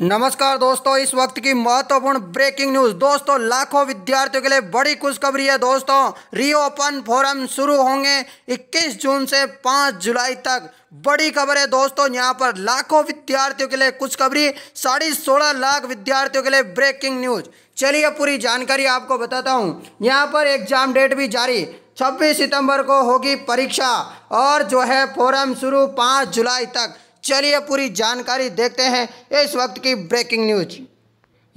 नमस्कार दोस्तों इस वक्त की महत्वपूर्ण ब्रेकिंग न्यूज दोस्तों लाखों विद्यार्थियों के लिए बड़ी खुशखबरी है दोस्तों रीओपन फोरम शुरू होंगे 21 जून से 5 जुलाई तक बड़ी खबर है दोस्तों यहाँ पर लाखों विद्यार्थियों के लिए खुशखबरी साढ़े सोलह लाख विद्यार्थियों के लिए ब्रेकिंग न्यूज चलिए पूरी जानकारी आपको बताता हूँ यहाँ पर एग्जाम डेट भी जारी छब्बीस सितंबर को होगी परीक्षा और जो है फोरम शुरू पाँच जुलाई तक चलिए पूरी जानकारी देखते हैं इस वक्त की ब्रेकिंग न्यूज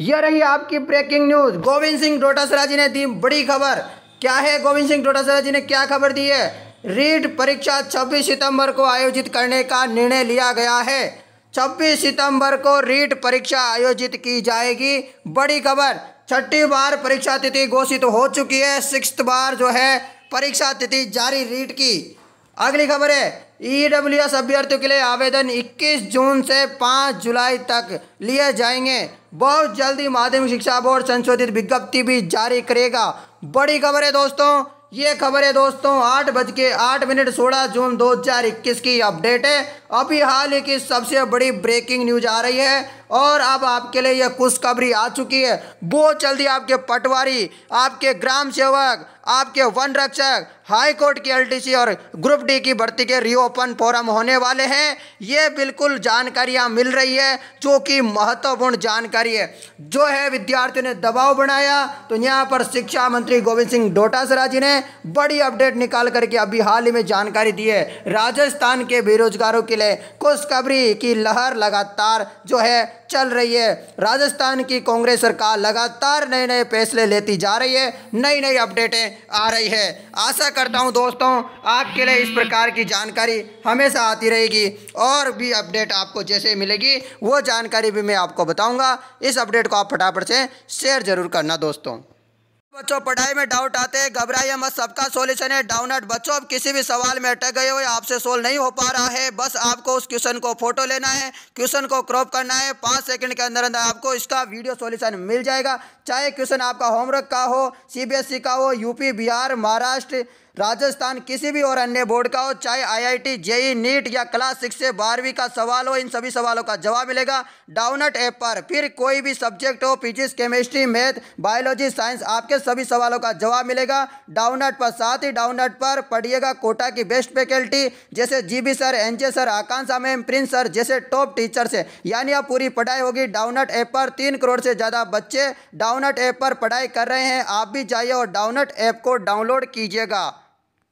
यह रही आपकी ब्रेकिंग न्यूज गोविंद सिंह डोटासरा जी ने दी बड़ी खबर क्या है गोविंद सिंह डोटासरा जी ने क्या खबर दी है रीट परीक्षा 26 सितंबर को आयोजित करने का निर्णय लिया गया है 26 सितंबर को रीट परीक्षा आयोजित की जाएगी बड़ी खबर छठी बार परीक्षा तिथि घोषित हो चुकी है सिक्स बार जो है परीक्षा तिथि जारी रीट की अगली खबर है ईडब्ल्यू e अभ्यर्थियों के लिए आवेदन 21 जून से 5 जुलाई तक लिए जाएंगे बहुत जल्दी माध्यमिक शिक्षा बोर्ड संशोधित विज्ञप्ति भी जारी करेगा बड़ी खबर है दोस्तों ये खबर है दोस्तों आठ बज के आठ मिनट सोलह जून 2021 की अपडेट है अभी हाल ही की सबसे बड़ी ब्रेकिंग न्यूज आ रही है और अब आपके लिए यह खुशखबरी आ चुकी है बहुत जल्दी आपके पटवारी आपके ग्राम सेवक आपके वन रक्षक हाई कोर्ट की एलटीसी और ग्रुप डी की भर्ती के रीओपन फोरम होने वाले हैं ये बिल्कुल जानकारियां मिल रही है जो कि महत्वपूर्ण जानकारी है जो है विद्यार्थियों ने दबाव बनाया तो यहाँ पर शिक्षा मंत्री गोविंद सिंह डोटासरा जी ने बड़ी अपडेट निकाल करके अभी हाल ही में जानकारी दी है राजस्थान के बेरोजगारों के लिए खुशखबरी की लहर लगातार जो है चल रही है राजस्थान की कांग्रेस सरकार लगातार नए नए फैसले लेती जा रही है नई नई अपडेटें आ रही है आशा करता हूँ दोस्तों आपके लिए इस प्रकार की जानकारी हमेशा आती रहेगी और भी अपडेट आपको जैसे मिलेगी वो जानकारी भी मैं आपको बताऊँगा इस अपडेट को आप फटाफट से शेयर ज़रूर करना दोस्तों बच्चों पढ़ाई में डाउट आते हैं घबराइए मत सबका सॉल्यूशन है डाउनट बच्चों अब किसी भी सवाल में अटक गए हो या आपसे सोल्व नहीं हो पा रहा है बस आपको उस क्वेश्चन को फोटो लेना है क्वेश्चन को क्रॉप करना है पाँच सेकंड के अंदर अंदर आपको इसका वीडियो सॉल्यूशन मिल जाएगा चाहे क्वेश्चन आपका होमवर्क का हो सी e का हो यूपी बिहार महाराष्ट्र राजस्थान किसी भी और अन्य बोर्ड का हो चाहे आईआईटी जेई नीट या क्लास सिक्स से बारहवीं का सवाल हो इन सभी सवालों का जवाब मिलेगा डाउनट ऐप पर फिर कोई भी सब्जेक्ट हो physics chemistry math biology science आपके सभी सवालों का जवाब मिलेगा डाउनलोड पर साथ ही डाउनलोड पर पढ़िएगा कोटा की बेस्ट फैकल्टी जैसे GB sir N sir Akanksha ma'am Prince sir जैसे टॉप टीचर से यानी अब पूरी पढ़ाई होगी डाउनलोड ऐप पर तीन करोड़ से ज़्यादा बच्चे डाउनलोड ऐप पर पढ़ाई कर रहे हैं आप भी जाइए और डाउनलोड ऐप को डाउनलोड कीजिएगा